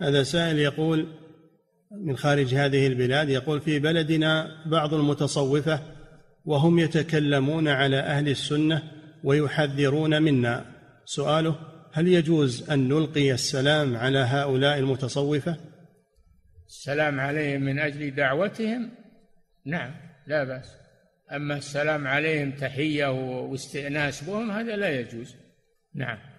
هذا سائل يقول من خارج هذه البلاد يقول في بلدنا بعض المتصوفة وهم يتكلمون على أهل السنة ويحذرون منا سؤاله هل يجوز أن نلقي السلام على هؤلاء المتصوفة السلام عليهم من أجل دعوتهم نعم لا بأس أما السلام عليهم تحية واستئناس بهم هذا لا يجوز نعم